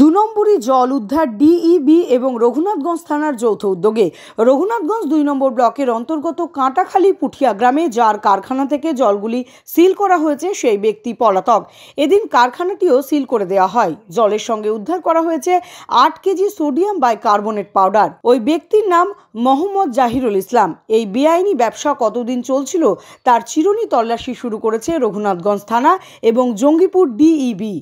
দু নম্বরই জল উদ্ধার ডিইবি এবং রঘুনাথগঞ্জ থানার যৌথ উদ্যোগে রঘুনাথগঞ্জ দুই নম্বর ব্লকের অন্তর্গত কাঁটাখালী পুঠিয়া গ্রামে যার কারখানা থেকে জলগুলি সিল করা হয়েছে সেই ব্যক্তি পলাতক এদিন কারখানাটিও সিল করে দেওয়া হয় জলের সঙ্গে উদ্ধার করা হয়েছে আট KG sodium bicarbonate powder ওই ব্যক্তির নাম মোহাম্মদ জাহিরুল ইসলাম এই বেআইনি ব্যবসা কতদিন চলছিল তার চিরুনি তল্লাশি শুরু করেছে রঘুনাথগঞ্জ থানা এবং জঙ্গিপুর ডিইবি